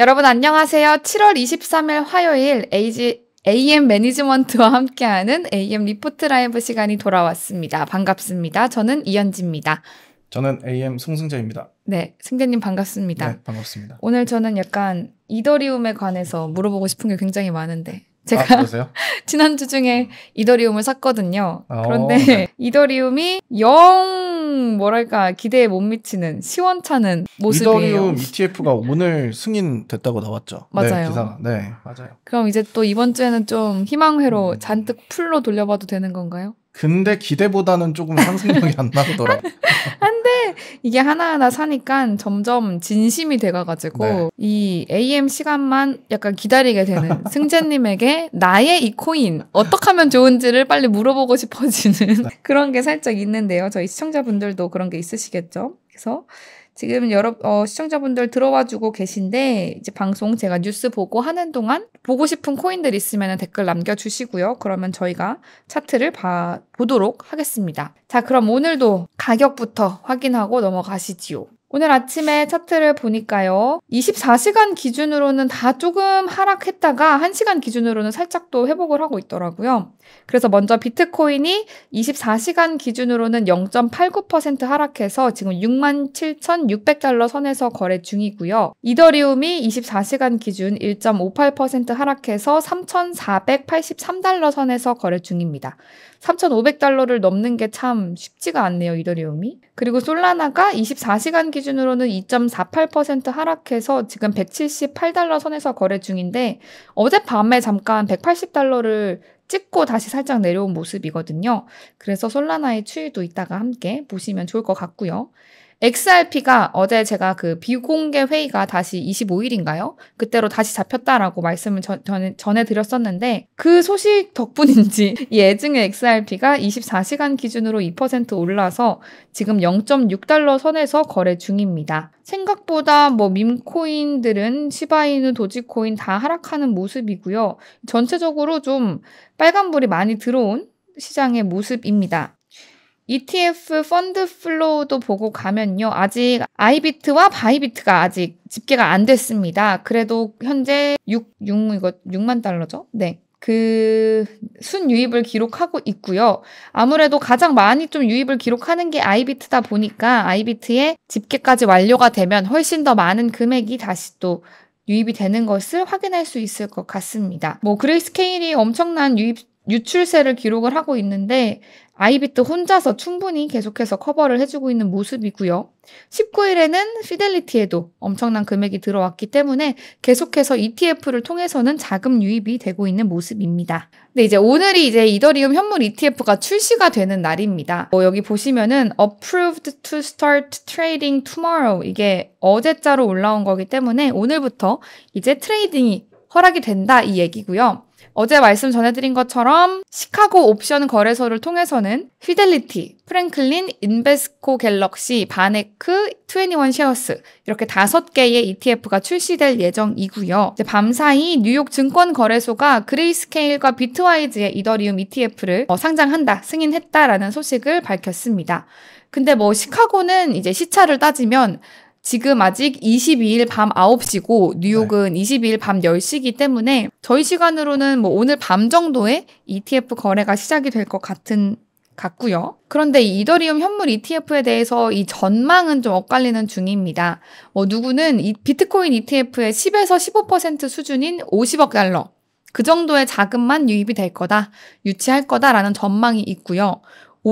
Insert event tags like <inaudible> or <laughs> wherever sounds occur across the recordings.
여러분 안녕하세요. 7월 23일 화요일 에 AG, AM 매니지먼트와 함께하는 AM 리포트 라이브 시간이 돌아왔습니다. 반갑습니다. 저는 이현지입니다. 저는 AM 송승재입니다. 네, 승재님 반갑습니다. 네, 반갑습니다. 오늘 저는 약간 이더리움에 관해서 물어보고 싶은 게 굉장히 많은데 제가 아, <laughs> 지난주 중에 이더리움을 샀거든요. 오, 어, 그런데 네. <laughs> 이더리움이 영 뭐랄까 기대에 못 미치는 시원찮은 모습이에요. 이더리움 ETF가 오늘 승인됐다고 나왔죠. 네, 맞아요. 네, 기사 네, 맞아요. 그럼 이제 또 이번 주에는 좀 희망회로 음. 잔뜩 풀로 돌려봐도 되는 건가요? 근데 기대보다는 조금 상승력이 안 나더라. 한데 <laughs> 이게 하나하나 사니까 점점 진심이 돼가가지고 네. 이 AM 시간만 약간 기다리게 되는 <laughs> 승재님에게 나의 이 코인 어떻게 하면 좋은지를 빨리 물어보고 싶어지는 네. <laughs> 그런 게 살짝 있는데요. 저희 시청자분들도 그런 게 있으시겠죠? 그래서 지금 여러 어, 시청자분들 들어와주고 계신데 이제 방송 제가 뉴스 보고 하는 동안 보고 싶은 코인들 있으면 댓글 남겨주시고요. 그러면 저희가 차트를 봐, 보도록 하겠습니다. 자, 그럼 오늘도 가격부터 확인하고 넘어가시지요. 오늘 아침에 차트를 보니까요. 24시간 기준으로는 다 조금 하락했다가 1시간 기준으로는 살짝 또 회복을 하고 있더라고요. 그래서 먼저 비트코인이 24시간 기준으로는 0.89% 하락해서 지금 67,600달러 선에서 거래 중이고요. 이더리움이 24시간 기준 1.58% 하락해서 3,483달러 선에서 거래 중입니다. 3,500달러를 넘는 게 참 쉽지가 않네요, 이더리움이. 그리고 솔라나가 24시간 기준 기준으로는 2.48% 하락해서 지금 178달러 선에서 거래 중인데 어젯밤에 잠깐 180달러를 찍고 다시 살짝 내려온 모습이거든요. 그래서 솔라나의 추이도 이따가 함께 보시면 좋을 것 같고요. XRP가 어제 제가 그 비공개 회의가 다시 25일인가요? 그때로 다시 잡혔다라고 말씀을 전, 전해드렸었는데 그 소식 덕분인지 예 <laughs> 애증의 XRP가 24시간 기준으로 2% 올라서 지금 0.6달러 선에서 거래 중입니다. 생각보다 뭐 밈코인들은 시바이누, 도지코인 다 하락하는 모습이고요. 전체적으로 좀 빨간불이 많이 들어온 시장의 모습입니다. ETF 펀드 플로우도 보고 가면요. 아직 아이비트와 바이비트가 아직 집계가 안 됐습니다. 그래도 현재 6, 6, 이거 6만 달러죠? 네. 그 순유입을 기록하고 있고요. 아무래도 가장 많이 좀 유입을 기록하는 게 아이비트다 보니까 아이비트의 집계까지 완료가 되면 훨씬 더 많은 금액이 다시 또 유입이 되는 것을 확인할 수 있을 것 같습니다. 뭐 그레이스케일이 엄청난 유입 유출세를 기록을 하고 있는데 아이비트 혼자서 충분히 계속해서 커버를 해주고 있는 모습이고요. 19일에는 피델리티에도 엄청난 금액이 들어왔기 때문에 계속해서 ETF를 통해서는 자금 유입이 되고 있는 모습입니다. 근데 이제 오늘이 이제 이더리움 현물 ETF가 출시가 되는 날입니다. 어, 여기 보시면은 approved to start trading tomorrow 이게 어제자로 올라온 거기 때문에 오늘부터 이제 트레이딩이 허락이 된다 이 얘기고요. 어제 말씀 전해드린 것처럼 시카고 옵션 거래소를 통해서는 휘델리티, 프랭클린, 인베스코 갤럭시, 바네크, 21 쉐어스 이렇게 다섯 개의 ETF가 출시될 예정이고요. 이제 밤사이 뉴욕 증권 거래소가 그레이스케일과 비트와이즈의 이더리움 ETF를 어, 상장한다, 승인했다라는 소식을 밝혔습니다. 근데 뭐 시카고는 이제 시차를 따지면 지금 아직 22일 밤 9시고 뉴욕은 네. 22일 밤 10시이기 때문에 저희 시간으로는 뭐 오늘 밤 정도에 ETF 거래가 시작이 될 것 같은 같고요. 그런데 이 이더리움 현물 ETF에 대해서 이 전망은 좀 엇갈리는 중입니다. 뭐 누구는 이 비트코인 ETF의 10에서 15% 수준인 50억 달러 그 정도의 자금만 유입이 될 거다, 유치할 거다라는 전망이 있고요.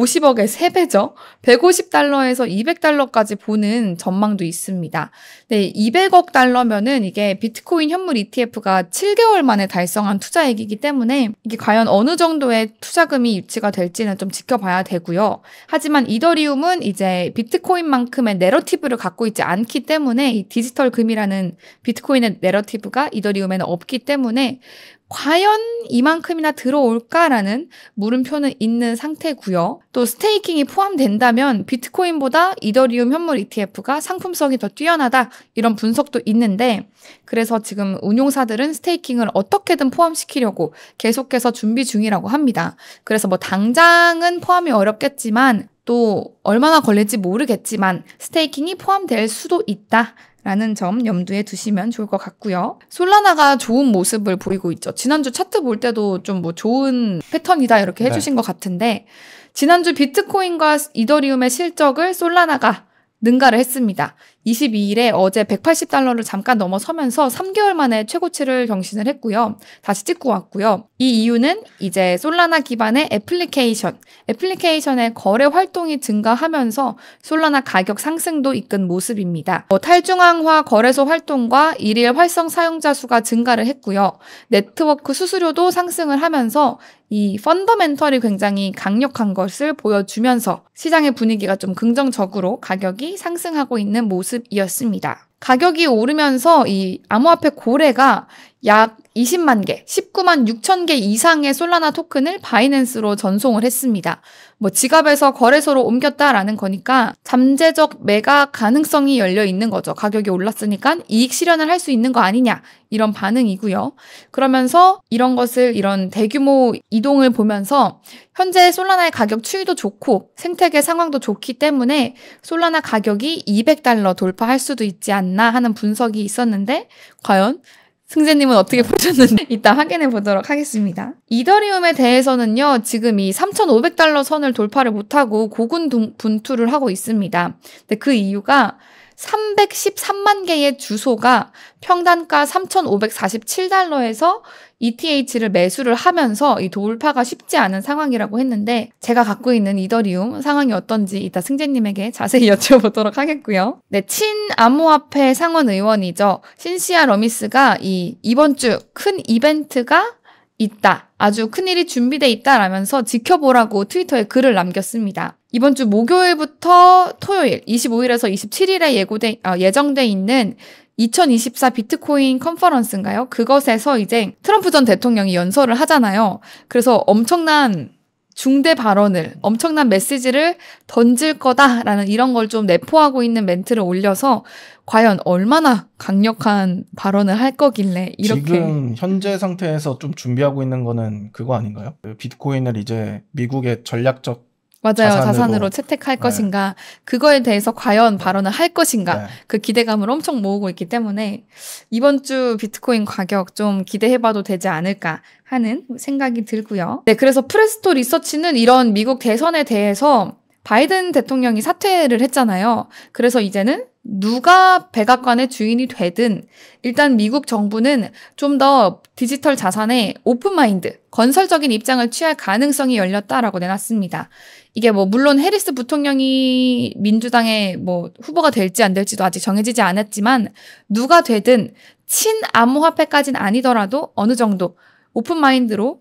50억의 3배죠. 150달러에서 200달러까지 보는 전망도 있습니다. 네, 200억 달러면은 이게 비트코인 현물 ETF가 7개월 만에 달성한 투자액이기 때문에 이게 과연 어느 정도의 투자금이 유치가 될지는 좀 지켜봐야 되고요. 하지만 이더리움은 이제 비트코인만큼의 내러티브를 갖고 있지 않기 때문에 이 디지털 금이라는 비트코인의 내러티브가 이더리움에는 없기 때문에 과연 이만큼이나 들어올까라는 물음표는 있는 상태고요. 또 스테이킹이 포함된다면 비트코인보다 이더리움 현물 ETF가 상품성이 더 뛰어나다 이런 분석도 있는데 그래서 지금 운용사들은 스테이킹을 어떻게든 포함시키려고 계속해서 준비 중이라고 합니다. 그래서 뭐 당장은 포함이 어렵겠지만 또 얼마나 걸릴지 모르겠지만 스테이킹이 포함될 수도 있다. 라는 점 염두에 두시면 좋을 것 같고요. 솔라나가 좋은 모습을 보이고 있죠. 지난주 차트 볼 때도 좀 뭐 좋은 패턴이다 이렇게 네. 해주신 네. 것 같은데 지난주 비트코인과 이더리움의 실적을 솔라나가 능가를 했습니다. 22일에 어제 180달러를 잠깐 넘어서면서 3개월 만에 최고치를 경신을 했고요. 다시 찍고 왔고요. 이 이유는 이제 솔라나 기반의 애플리케이션, 애플리케이션의 거래 활동이 증가하면서 솔라나 가격 상승도 이끈 모습입니다. 어, 탈중앙화 거래소 활동과 일일 활성 사용자 수가 증가를 했고요. 네트워크 수수료도 상승을 하면서 이 펀더멘털이 굉장히 강력한 것을 보여주면서 시장의 분위기가 좀 긍정적으로 가격이 상승하고 있는 모습 입니다 모습이었습니다. 가격이 오르면서 이 암호화폐 고래가 약 20만 개, 19만 6천 개 이상의 솔라나 토큰을 바이낸스로 전송을 했습니다. 뭐 지갑에서 거래소로 옮겼다라는 거니까 잠재적 매각 가능성이 열려 있는 거죠. 가격이 올랐으니까 이익 실현을 할 수 있는 거 아니냐 이런 반응이고요. 그러면서 이런 것을 이런 대규모 이동을 보면서 현재 솔라나의 가격 추이도 좋고 생태계 상황도 좋기 때문에 솔라나 가격이 200달러 돌파할 수도 있지 않나 하는 분석이 있었는데 과연 승재님은 어떻게 보셨는지 <laughs> 이따 확인해 보도록 하겠습니다. 이더리움에 대해서는요, 지금 이 3,500달러 선을 돌파를 못하고 고군 분투를 하고 있습니다. 근데 그 이유가 313만 개의 주소가 평단가 3,547달러에서 ETH를 매수를 하면서 이 돌파가 쉽지 않은 상황이라고 했는데 제가 갖고 있는 이더리움 상황이 어떤지 이따 승재님에게 자세히 <laughs> 여쭤보도록 하겠고요. 네, 친암호화폐 상원 의원이죠. 신시아 러미스가 이 이번 주 큰 이벤트가 있다. 아주 큰일이 준비돼 있다라면서 지켜보라고 트위터에 글을 남겼습니다. 이번 주 목요일부터 토요일 25일에서 27일에 예고돼 어, 예정돼 있는 2024 비트코인 컨퍼런스인가요? 그것에서 이제 트럼프 전 대통령이 연설을 하잖아요. 그래서 엄청난 중대 발언을, 엄청난 메시지를 던질 거다라는 이런 걸 좀 내포하고 있는 멘트를 올려서 과연 얼마나 강력한 발언을 할 거길래 이렇게 지금 현재 상태에서 좀 준비하고 있는 거는 그거 아닌가요? 그 비트코인을 이제 미국의 전략적 맞아요. 자산으로, 자산으로 채택할 네. 것인가 그거에 대해서 과연 발언을 할 것인가 네. 그 기대감을 엄청 모으고 있기 때문에 이번 주 비트코인 가격 좀 기대해봐도 되지 않을까 하는 생각이 들고요. 네, 그래서 프레스토 리서치는 이런 미국 대선에 대해서 바이든 대통령이 사퇴를 했잖아요. 그래서 이제는 누가 백악관의 주인이 되든 일단 미국 정부는 좀 더 디지털 자산에 오픈마인드, 건설적인 입장을 취할 가능성이 열렸다라고 내놨습니다. 이게 뭐 물론 해리스 부통령이 민주당의 뭐 후보가 될지 안 될지도 아직 정해지지 않았지만 누가 되든 친암호화폐까진 아니더라도 어느 정도 오픈마인드로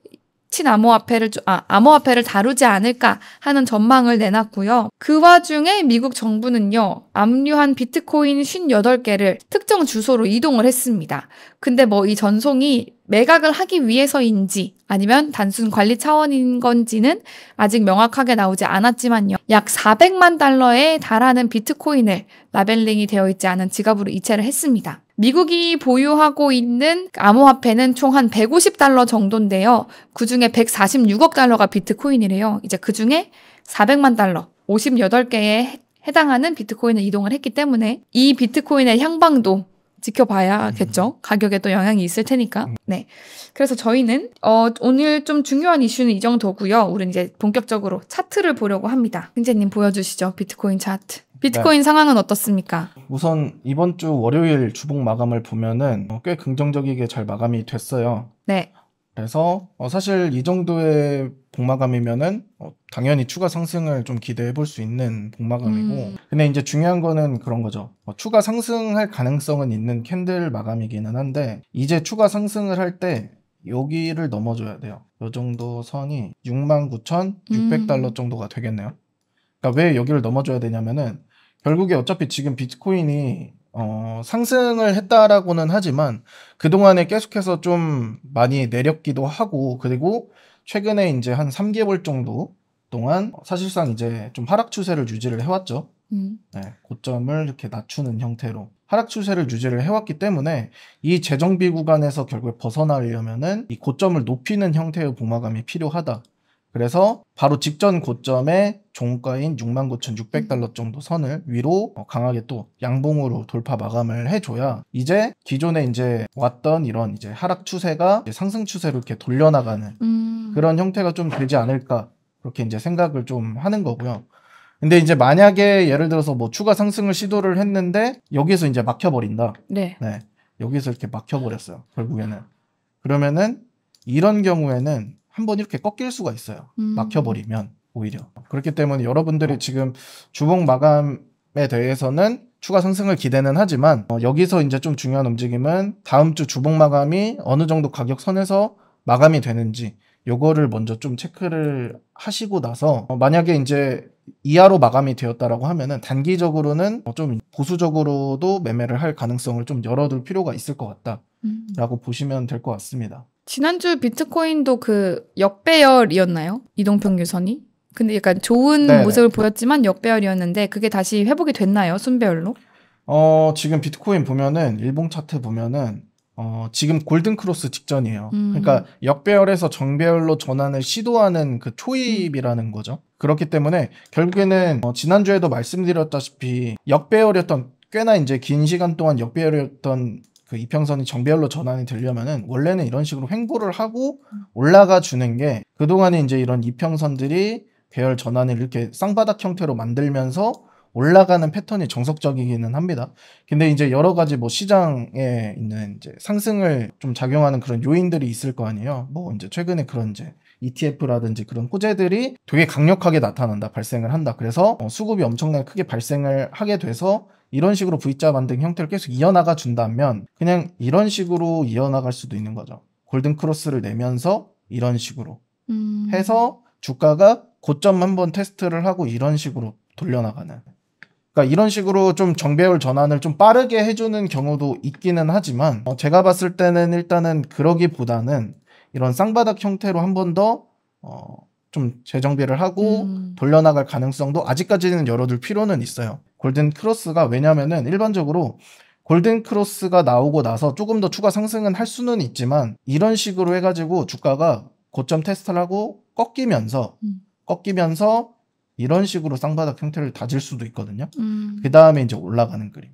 닥친 암호화폐를 아, 암호화폐를 다루지 않을까 하는 전망을 내놨고요. 그 와중에 미국 정부는요. 압류한 비트코인 58개를 특정 주소로 이동을 했습니다. 근데 뭐 이 전송이 매각을 하기 위해서인지 아니면 단순 관리 차원인 건지는 아직 명확하게 나오지 않았지만요. 약 400만 달러에 달하는 비트코인을 라벨링이 되어 있지 않은 지갑으로 이체를 했습니다. 미국이 보유하고 있는 암호화폐는 총 한 150달러 정도인데요. 그 중에 146억 달러가 비트코인이래요. 이제 그 중에 400만 달러, 58개에 해당하는 비트코인을 이동을 했기 때문에 이 비트코인의 향방도 지켜봐야겠죠. 음. 가격에 또 영향이 있을 테니까. 음. 네. 그래서 저희는 어, 오늘 좀 중요한 이슈는 이 정도고요. 우리 이제 본격적으로 차트를 보려고 합니다. 흥재님 보여주시죠. 비트코인 차트. 비트코인 네. 상황은 어떻습니까? 우선 이번 주 월요일 주봉 마감을 보면은 어, 꽤 긍정적이게 잘 마감이 됐어요. 네. 그래서 어, 사실 이 정도의 복마감이면은 어, 당연히 추가 상승을 좀 기대해 볼 수 있는 복마감이고 음. 근데 이제 중요한 거는 그런 거죠 어, 추가 상승할 가능성은 있는 캔들 마감이기는 한데 이제 추가 상승을 할 때 여기를 넘어줘야 돼요 이 정도 선이 69,600달러 음. 정도가 되겠네요 그러니까 왜 여기를 넘어줘야 되냐면은 결국에 어차피 지금 비트코인이 어, 상승을 했다라고는 하지만 그동안에 계속해서 좀 많이 내렸기도 하고 그리고 최근에 이제 한 3개월 정도 동안 사실상 이제 좀 하락 추세를 유지를 해왔죠. 음. 네, 고점을 이렇게 낮추는 형태로 하락 추세를 유지를 해왔기 때문에 이 재정비 구간에서 결국 벗어나려면은 이 고점을 높이는 형태의 부마감이 필요하다. 그래서 바로 직전 고점에 종가인 69,600달러 정도 선을 위로 어, 강하게 또 양봉으로 돌파 마감을 해줘야 이제 기존에 이제 왔던 이런 이제 하락 추세가 이제 상승 추세로 이렇게 돌려나가는 음. 그런 형태가 좀 되지 않을까 그렇게 이제 생각을 좀 하는 거고요. 근데 이제 만약에 예를 들어서 뭐 추가 상승을 시도를 했는데 여기에서 이제 막혀버린다. 네. 네. 여기서 이렇게 막혀버렸어요. 결국에는. 그러면은 이런 경우에는 한번 이렇게 꺾일 수가 있어요. 음. 막혀버리면 오히려. 그렇기 때문에 여러분들이 지금 주봉 마감에 대해서는 추가 상승을 기대는 하지만 어, 여기서 이제 좀 중요한 움직임은 다음 주 주봉 마감이 어느 정도 가격 선에서 마감이 되는지 요거를 먼저 좀 체크를 하시고 나서 어, 만약에 이제 이하로 마감이 되었다라고 하면은 단기적으로는 어, 좀 보수적으로도 매매를 할 가능성을 좀 열어둘 필요가 있을 것 같다라고 음. 보시면 될 것 같습니다. 지난주 비트코인도 그 역배열이었나요? 이동평 균선이 근데 약간 좋은 네네. 모습을 보였지만 역배열이었는데 그게 다시 회복이 됐나요? 순배열로? 어, 지금 비트코인 보면은 일봉 차트 보면은 어, 지금 골든 크로스 직전이에요. 음. 그러니까 역배열에서 정배열로 전환을 시도하는 그 초입이라는 거죠. 그렇기 때문에 결국에는 어, 지난주에도 말씀드렸다시피 역배열이었던 꽤나 이제 긴 시간 동안 역배열이었던 그 이평선이 정배열로 전환이 되려면은 원래는 이런 식으로 횡보를 하고 올라가 주는 게 그동안에 이제 이런 이평선들이 배열 전환을 이렇게 쌍바닥 형태로 만들면서 올라가는 패턴이 정석적이기는 합니다. 근데 이제 여러 가지 뭐 시장에 있는 이제 상승을 좀 작용하는 그런 요인들이 있을 거 아니에요. 뭐 이제 최근에 그런 이제 ETF라든지 그런 호재들이 되게 강력하게 나타난다, 발생을 한다. 그래서 어, 수급이 엄청나게 크게 발생을 하게 돼서 이런 식으로 V자 만든 형태를 계속 이어나가 준다면 그냥 이런 식으로 이어나갈 수도 있는 거죠. 골든 크로스를 내면서 이런 식으로 음. 해서 주가가 고점 한번 테스트를 하고 이런 식으로 돌려나가는. 그러니까 이런 식으로 좀정배율 전환을 좀 빠르게 해주는 경우도 있기는 하지만 어 제가 봤을 때는 일단은 그러기보다는 이런 쌍바닥 형태로 한 번 더 어, 좀 재정비를 하고 음. 돌려나갈 가능성도 아직까지는 열어둘 필요는 있어요. 골든 크로스가 왜냐면은 일반적으로 골든 크로스가 나오고 나서 조금 더 추가 상승은 할 수는 있지만 이런 식으로 해가지고 주가가 고점 테스트를 하고 꺾이면서 음. 꺾이면서 이런 식으로 쌍바닥 형태를 다질 수도 있거든요. 음. 그 다음에 이제 올라가는 그림.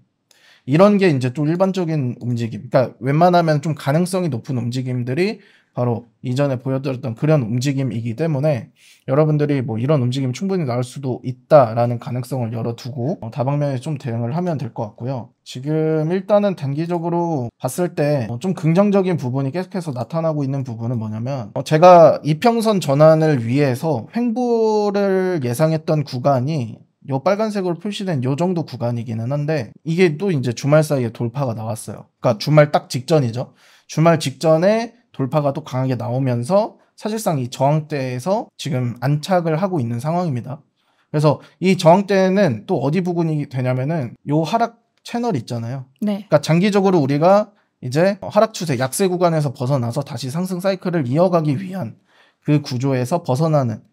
이런 게 이제 좀 일반적인 움직임. 그러니까 웬만하면 좀 가능성이 높은 움직임들이 바로 이전에 보여드렸던 그런 움직임이기 때문에 여러분들이 뭐 이런 움직임 충분히 나올 수도 있다라는 가능성을 열어두고 어, 다방면에 좀 대응을 하면 될 것 같고요. 지금 일단은 단기적으로 봤을 때좀 어, 긍정적인 부분이 계속해서 나타나고 있는 부분은 뭐냐면 어, 제가 이평선 전환을 위해서 횡보를 예상했던 구간이 요 빨간색으로 표시된 요 정도 구간이기는 한데 이게 또 이제 주말 사이에 돌파가 나왔어요. 그러니까 주말 딱 직전이죠. 주말 직전에 돌파가 또 강하게 나오면서 사실상 이 저항대에서 지금 안착을 하고 있는 상황입니다. 그래서 이 저항대는 또 어디 부근이 되냐면은 요 하락 채널 있잖아요. 네. 그러니까 장기적으로 우리가 이제 하락 추세 약세 구간에서 벗어나서 다시 상승 사이클을 이어가기 위한 그 구조에서 벗어나는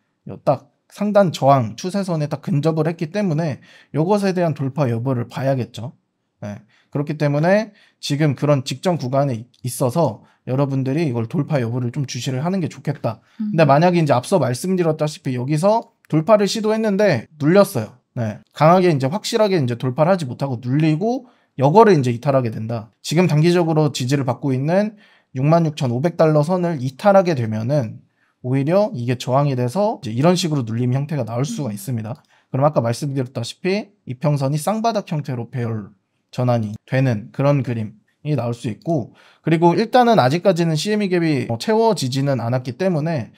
딱 상단 저항 추세선에 딱 근접을 했기 때문에 요것에 대한 돌파 여부를 봐야겠죠. 네. 그렇기 때문에 지금 그런 직전 구간에 있어서 여러분들이 이걸 돌파 여부를 좀 주시를 하는 게 좋겠다. 음. 근데 만약에 이제 앞서 말씀드렸다시피 여기서 돌파를 시도했는데 눌렸어요. 네. 강하게 이제 확실하게 이제 돌파를 하지 못하고 눌리고 여거를 이제 이탈하게 된다. 지금 단기적으로 지지를 받고 있는 66,500달러 선을 이탈하게 되면은 오히려 이게 저항이 돼서 이런 제이 식으로 눌림 형태가 나올 수가 음. 있습니다. 그럼 아까 말씀드렸다시피 이평선이 쌍바닥 형태로 배열 전환이 되는 그런 그림이 나올 수 있고 그리고 일단은 아직까지는 CME 갭이 뭐 채워지지는 않았기 때문에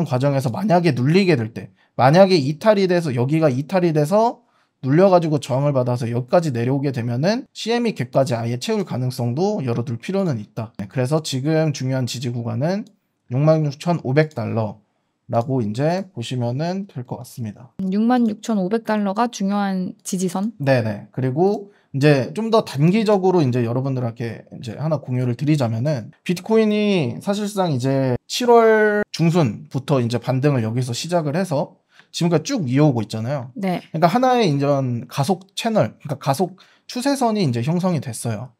이러한 과정에서 만약에 눌리게 될 때 만약에 이탈이 돼서 여기가 이탈이 돼서 눌려가지고 저항을 받아서 여기까지 내려오게 되면은 CME 갭까지 아예 채울 가능성도 열어둘 필요는 있다. 네, 그래서 지금 중요한 지지 구간은 66,500달러 라고 이제 보시면은 될 것 같습니다. 66,500달러가 중요한 지지선? 네네. 그리고 이제 좀 더 단기적으로 이제 여러분들한테 이제 하나 공유를 드리자면은 비트코인이 사실상 이제 7월 중순부터 이제 반등을 여기서 시작을 해서 지금까지 쭉 이어오고 있잖아요. 네. 그러니까 하나의 인전 가속 채널, 그러니까 가속 추세선이 이제 형성이 됐어요.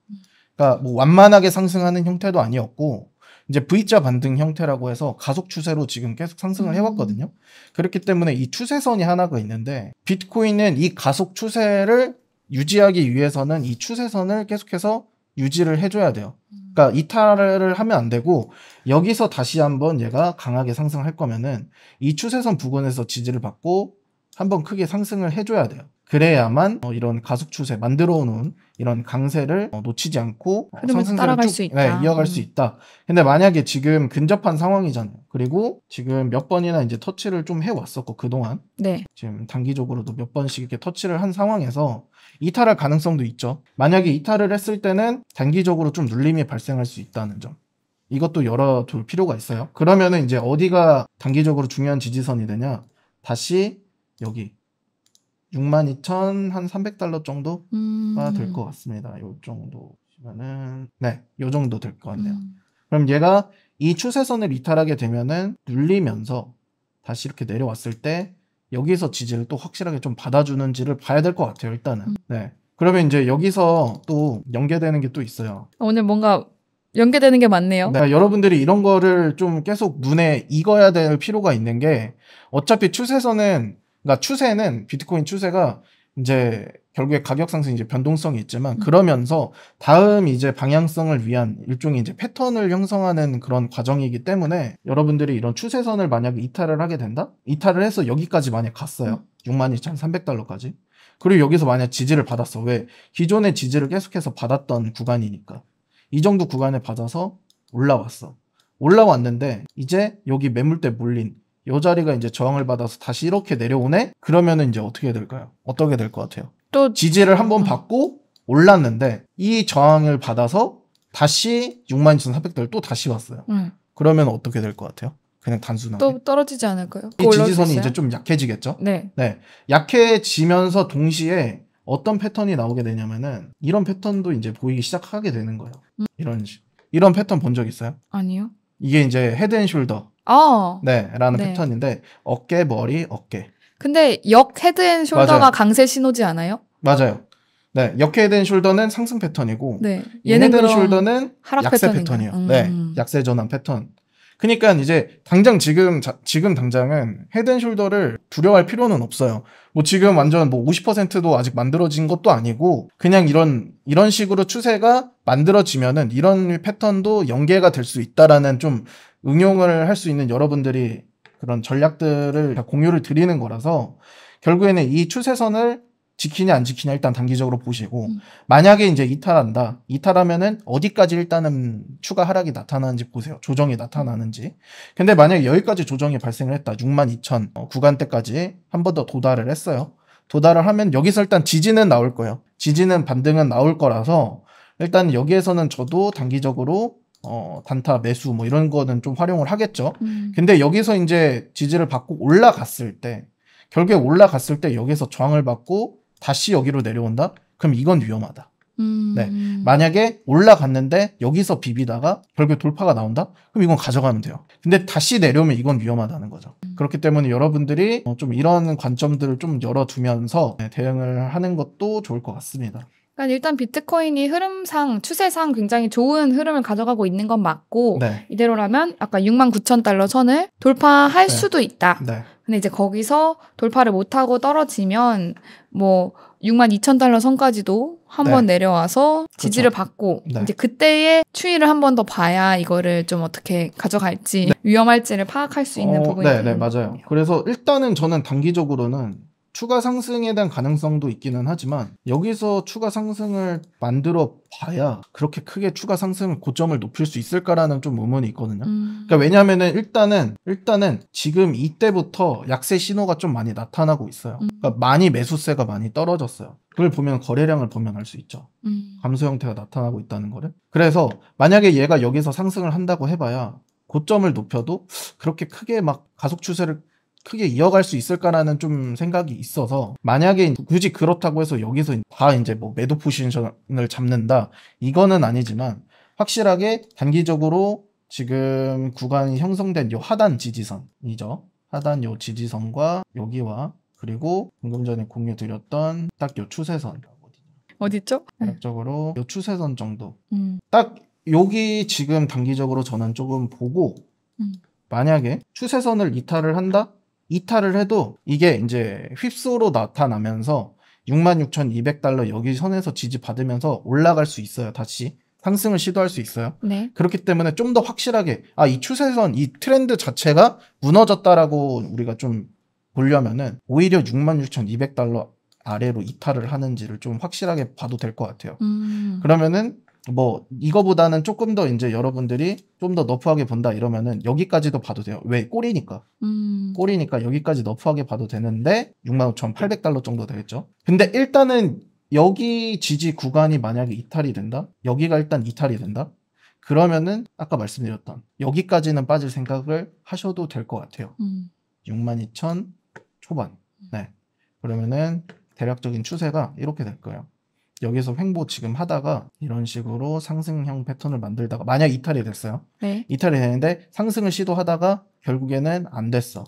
그러니까 뭐 완만하게 상승하는 형태도 아니었고 이제 V자 반등 형태라고 해서 가속 추세로 지금 계속 상승을 음. 해왔거든요. 그렇기 때문에 이 추세선이 하나가 있는데 비트코인은 이 가속 추세를 유지하기 위해서는 이 추세선을 계속해서 유지를 해줘야 돼요. 그러니까 이탈을 하면 안 되고 여기서 다시 한번 얘가 강하게 상승할 거면은 이 추세선 부근에서 지지를 받고 한번 크게 상승을 해줘야 돼요. 그래야만 어, 이런 가속 추세 만들어오는 이런 강세를 어, 놓치지 않고 흐름을 따라갈 수 있다. 네, 이어갈 음. 수 있다. 근데 만약에 지금 근접한 상황이잖아요. 그리고 지금 몇 번이나 이제 터치를 좀 해왔었고 그동안 네. 지금 단기적으로도 몇 번씩 이렇게 터치를 한 상황에서 이탈할 가능성도 있죠. 만약에 이탈을 했을 때는 단기적으로 좀 눌림이 발생할 수 있다는 점. 이것도 열어둘 필요가 있어요. 그러면은 이제 어디가 단기적으로 중요한 지지선이 되냐? 다시 여기 6 2 0한 300달러 정도가 음. 될것 같습니다. 요 정도면은 네, 요 정도 될 것 같네요. 음. 그럼 얘가 이 추세선을 이탈하게 되면은 눌리면서 다시 이렇게 내려왔을 때 여기서 지지를 또 확실하게 좀 받아주는지를 봐야 될 것 같아요. 일단은 음. 네. 그러면 이제 여기서 또 연계되는 게 또 있어요. 오늘 어, 뭔가 연계되는 게 많네요. 네, 여러분들이 이런 거를 좀 계속 눈에 익어야 될 필요가 있는 게 어차피 추세선은 그러니까 추세는 비트코인 추세가 이제 결국에 가격 상승 이제 변동성이 있지만 음. 그러면서 다음 이제 방향성을 위한 일종의 이제 패턴을 형성하는 그런 과정이기 때문에 여러분들이 이런 추세선을 만약에 이탈을 하게 된다? 이탈을 해서 여기까지 만약 갔어요. 62,300달러까지. 음. 그리고 여기서 만약 지지를 받았어. 왜? 기존의 지지를 계속해서 받았던 구간이니까. 이 정도 구간에 받아서 올라왔어. 올라왔는데 이제 여기 매물대 물린 요 자리가 이제 저항을 받아서 다시 이렇게 내려오네? 그러면은 이제 어떻게 될까요? 어떻게 될 것 같아요? 또 지지를 한 번 받고 올랐는데 이 저항을 받아서 다시 6 2 4 0 0대를또 다시 왔어요. 음. 그러면 어떻게 될 것 같아요? 그냥 단순하게 또 떨어지지 않을까요? 이 지지선이 이제 좀 약해지겠죠? 네. 네. 약해지면서 동시에 어떤 패턴이 나오게 되냐면은 이런 패턴도 이제 보이기 시작하게 되는 거예요. 음. 이런 이런 패턴 본 적 있어요? 아니요. 이게 이제 헤드앤숄더 어. 네, 라는 네. 패턴인데 어깨, 머리, 어깨. 근데 역 헤드앤숄더가 맞아요. 강세 신호지 않아요? 맞아요. 네, 역 헤드앤숄더는 상승 패턴이고 네. 얘네들은숄더는 약세 패턴이에요. 음. 네, 약세 전환 패턴. 그러니까 이제 당장 지금 자, 지금 당장은 헤드앤숄더를 두려워할 필요는 없어요. 뭐 지금 완전 뭐 50%도 아직 만들어진 것도 아니고 그냥 이런 이런 식으로 추세가 만들어지면은 이런 패턴도 연계가 될 수 있다라는 좀 응용을 할 수 있는 여러분들이 그런 전략들을 공유를 드리는 거라서 결국에는 이 추세선을 지키냐 안 지키냐 일단 단기적으로 보시고 음. 만약에 이제 이탈한다 이탈하면은 어디까지 일단은 추가 하락이 나타나는지 보세요 조정이 나타나는지 근데 만약에 여기까지 조정이 발생을 했다 6 2 0 어, 0 0구간때까지한 번 더 도달을 했어요 도달을 하면 여기서 일단 지지는 나올 거예요 지지는 반등은 나올 거라서 일단 여기에서는 저도 단기적으로 어, 단타 매수 뭐 이런 거는 좀 활용을 하겠죠. 음. 근데 여기서 이제 지지를 받고 올라갔을 때 결국에 올라갔을 때 여기서 저항을 받고 다시 여기로 내려온다. 그럼 이건 위험하다. 음. 네. 만약에 올라갔는데 여기서 비비다가 결국에 돌파가 나온다? 그럼 이건 가져가면 돼요. 근데 다시 내려오면 이건 위험하다는 거죠. 음. 그렇기 때문에 여러분들이 어, 좀 이런 관점들을 좀 열어두면서 네, 대응을 하는 것도 좋을 것 같습니다. 그러니까 일단 비트코인이 흐름상 추세상 굉장히 좋은 흐름을 가져가고 있는 건 맞고 네. 이대로라면 아까 6만 9천 달러 선을 돌파할 네. 수도 있다. 네. 근데 이제 거기서 돌파를 못 하고 떨어지면 뭐 6만 2천 달러 선까지도 한번 네. 내려와서 그렇죠. 지지를 그렇 받고 네. 이제 그때의 추이를 한번 더 봐야 이거를 좀 어떻게 가져갈지 네. 위험할지를 파악할 수 있는 어, 부분이 네, 네, 맞아요. 그래서 일단은 저는 단기적으로는 추가 상승에 대한 가능성도 있기는 하지만 여기서 추가 상승을 만들어 봐야 그렇게 크게 추가 상승을 고점을 높일 수 있을까라는 좀 의문이 있거든요. 음. 그러니까 왜냐하면은 일단은 일단은 지금 이때부터 약세 신호가 좀 많이 나타나고 있어요. 음. 그러니까 많이 매수세가 많이 떨어졌어요. 그걸 보면 거래량을 보면 알 수 있죠. 음. 감소 형태가 나타나고 있다는 거를. 그래서 만약에 얘가 여기서 상승을 한다고 해봐야 고점을 높여도 그렇게 크게 막 가속 추세를 크게 이어갈 수 있을까라는 좀 생각이 있어서 만약에 굳이 그렇다고 해서 여기서 다 이제 뭐 매도 포지션을 잡는다 이거는 아니지만 확실하게 단기적으로 지금 구간이 형성된 요 하단 지지선이죠. 하단 요 지지선과 여기와 그리고 방금 전에 공유 드렸던 딱 요 추세선 어디죠? 대략적으로 요 추세선 정도. 음. 딱 여기 지금 단기적으로 저는 조금 보고 음. 만약에 추세선을 이탈을 한다? 이탈을 해도 이게 이제 휩소로 나타나면서 66,200달러 여기 선에서 지지받으면서 올라갈 수 있어요. 다시 상승을 시도할 수 있어요. 네. 그렇기 때문에 좀 더 확실하게 아 이 추세선 이 트렌드 자체가 무너졌다라고 우리가 좀 보려면은 오히려 66,200달러 아래로 이탈을 하는지를 좀 확실하게 봐도 될 것 같아요. 음. 그러면은 뭐 이거보다는 조금 더 이제 여러분들이 좀 더 너프하게 본다 이러면은 여기까지도 봐도 돼요. 왜꼬리니까 음. 꼴이니까 여기까지 너프하게 봐도 되는데 65,800달러 정도 되겠죠. 근데 일단은 여기 지지 구간이 만약에 이탈이 된다. 여기가 일단 이탈이 된다. 그러면은 아까 말씀드렸던 여기까지는 빠질 생각을 하셔도 될 것 같아요. 음. 62,000 초반. 음. 네. 그러면은 대략적인 추세가 이렇게 될 거예요. 여기서 횡보 지금 하다가 이런 식으로 상승형 패턴을 만들다가 만약 이탈이 됐어요. 네. 이탈이 되는데 상승을 시도하다가 결국에는 안 됐어.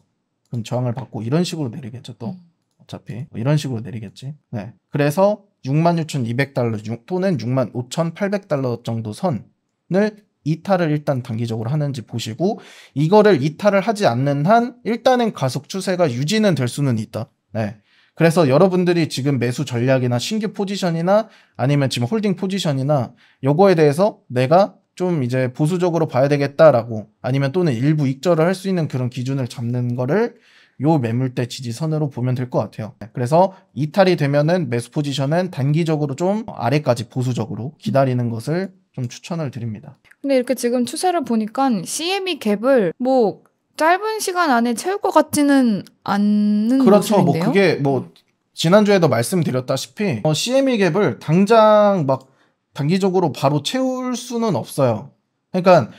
그럼 저항을 받고 이런 식으로 내리겠죠 또. 음. 어차피 뭐 이런 식으로 내리겠지. 네. 그래서 66,200달러 또는 65,800달러 정도 선을 이탈을 일단 단기적으로 하는지 보시고 이거를 이탈을 하지 않는 한 일단은 가속 추세가 유지는 될 수는 있다. 네. 그래서 여러분들이 지금 매수 전략이나 신규 포지션이나 아니면 지금 홀딩 포지션이나 요거에 대해서 내가 좀 이제 보수적으로 봐야 되겠다라고 아니면 또는 일부 익절을 할 수 있는 그런 기준을 잡는 거를 요 매물대 지지선으로 보면 될 것 같아요. 그래서 이탈이 되면은 매수 포지션은 단기적으로 좀 아래까지 보수적으로 기다리는 것을 좀 추천을 드립니다. 근데 이렇게 지금 추세를 보니까 CME 갭을 뭐 짧은 시간 안에 채울 것 같지는 않는 그렇죠. 뭐 모습인데요? 뭐 그게 뭐 지난주에도 말씀드렸다시피 어, CME 갭을 당장 막 단기적으로 바로 채울 수는 없어요. 그러니까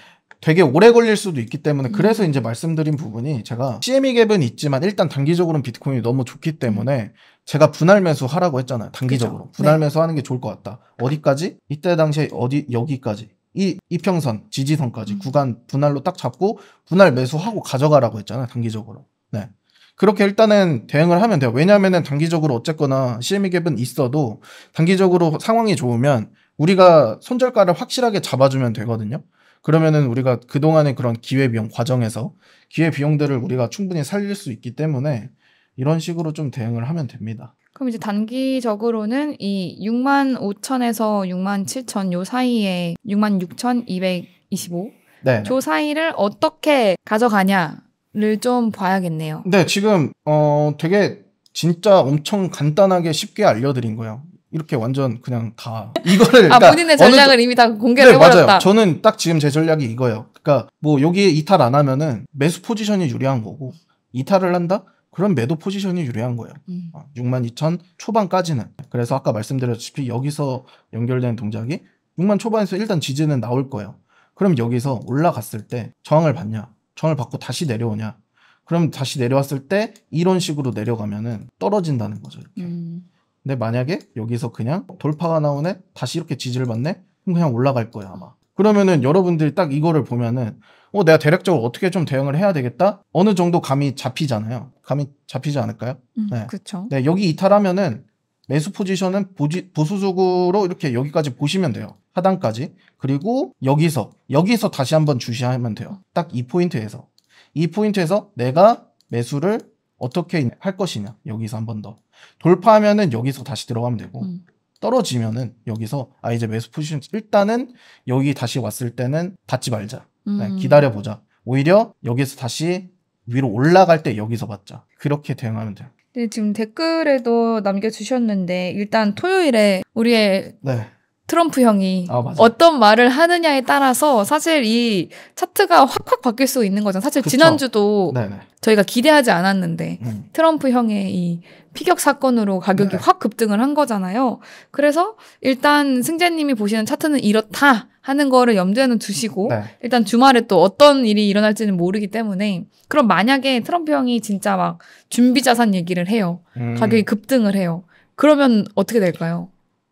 되게 오래 걸릴 수도 있기 때문에 음. 그래서 이제 말씀드린 부분이 제가 CME 갭은 있지만 일단 단기적으로는 비트코인이 너무 좋기 때문에 음. 제가 분할 매수 하라고 했잖아요. 단기적으로. 그렇죠. 분할 네. 매수 하는 게 좋을 것 같다. 어디까지? 이때 당시에 어디 여기까지. 이 이평선, 지지선까지 음. 구간 분할로 딱 잡고 분할 매수하고 가져가라고 했잖아요. 단기적으로. 네. 그렇게 일단은 대응을 하면 돼요. 왜냐하면은 단기적으로 어쨌거나 CME 갭은 있어도 단기적으로 상황이 좋으면 우리가 손절가를 확실하게 잡아주면 되거든요. 그러면은 우리가 그동안의 그런 기회비용 과정에서 기회비용들을 우리가 충분히 살릴 수 있기 때문에 이런 식으로 좀 대응을 하면 됩니다. 그럼 이제 단기적으로는 이 6만 5천에서 6만 7천 요 사이에 6만 6천 225 네. 조 사이를 어떻게 가져가냐를 좀 봐야겠네요. 네, 지금 어 되게 진짜 엄청 간단하게 쉽게 알려드린 거예요. 이렇게 완전 그냥 다 이거를 <laughs> 아 그러니까 본인의 전략을 어느... 이미 다 공개를 네, 해버렸다. 맞아요. 저는 딱 지금 제 전략이 이거예요. 그러니까 뭐 여기에 이탈 안 하면은 매수 포지션이 유리한 거고 이탈을 한다? 그런 매도 포지션이 유리한 거예요. 음. 62,000 어, 초반까지는. 그래서 아까 말씀드렸다시피 여기서 연결된 동작이 6만 초반에서 일단 지지는 나올 거예요. 그럼 여기서 올라갔을 때 저항을 받냐? 저항을 받고 다시 내려오냐? 그럼 다시 내려왔을 때 이런 식으로 내려가면은 떨어진다는 거죠. 이렇게. 음. 근데 만약에 여기서 그냥 돌파가 나오네? 다시 이렇게 지지를 받네? 그럼 그냥 올라갈 거예요, 아마. 그러면은 여러분들이 딱 이거를 보면은 어 내가 대략적으로 어떻게 좀 대응을 해야 되겠다 어느 정도 감이 잡히잖아요. 감이 잡히지 않을까요? 음, 네. 그렇죠. 네 여기 이탈하면은 매수 포지션은 보지, 보수적으로 이렇게 여기까지 보시면 돼요. 하단까지 그리고 여기서 여기서 다시 한번 주시하면 돼요. 딱 이 포인트에서 이 포인트에서 내가 매수를 어떻게 할 것이냐 여기서 한 번더 돌파하면은 여기서 다시 들어가면 되고 음. 떨어지면은 여기서 아 이제 매수 포지션 일단은 여기 다시 왔을 때는 받지 말자 네, 음. 네, 기다려 보자 오히려 여기서 다시 위로 올라갈 때 여기서 받자 그렇게 대응하면 돼요. 네 지금 댓글에도 남겨주셨는데 일단 토요일에 우리의 네. 트럼프 형이 아, 어떤 말을 하느냐에 따라서 사실 이 차트가 확확 바뀔 수 있는 거죠 사실 그쵸. 지난주도 네네. 저희가 기대하지 않았는데 음. 트럼프 형의 이 피격 사건으로 가격이 네. 확 급등을 한 거잖아요. 그래서 일단 승재님이 보시는 차트는 이렇다 하는 거를 염두에는 두시고 네. 일단 주말에 또 어떤 일이 일어날지는 모르기 때문에 그럼 만약에 트럼프 형이 진짜 막 준비 자산 얘기를 해요. 음. 가격이 급등을 해요. 그러면 어떻게 될까요?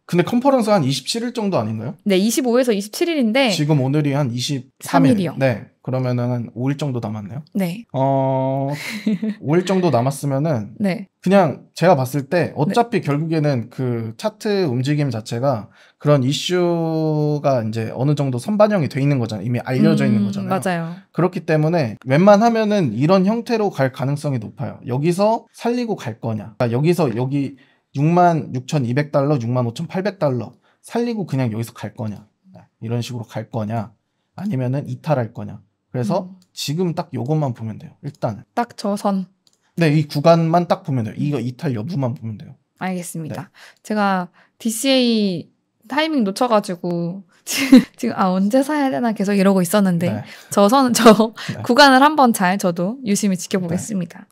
근데 컨퍼런스 한 27일 정도 아닌가요? 네, 25에서 27일인데 지금 오늘이 한 23일. 이요 네. 그러면은 5일 정도 남았네요. 네. 어 5일 정도 남았으면은 <laughs> 네. 그냥 제가 봤을 때 어차피 네. 결국에는 그 차트 움직임 자체가 그런 이슈가 이제 어느 정도 선반영이 돼 있는 거잖아요. 이미 알려져 음, 있는 거잖아요. 맞아요. 그렇기 때문에 웬만하면은 이런 형태로 갈 가능성이 높아요. 여기서 살리고 갈 거냐. 그러니까 여기서 여기 6만 6,200달러, 6만 5,800달러 살리고 그냥 여기서 갈 거냐. 네, 이런 식으로 갈 거냐. 아니면은 이탈할 거냐. 그래서 음. 지금 딱 요것만 보면 돼요. 일단은. 딱저 선. 네, 이 구간만 딱 보면 돼요. 이거 이탈 여부만 보면 돼요. 알겠습니다. 네. 제가 DCA 타이밍 놓쳐가지고 <laughs> 지금 아 언제 사야 되나 계속 이러고 있었는데 네. 저선저 네. 구간을 한번 잘 저도 유심히 지켜보겠습니다. 네.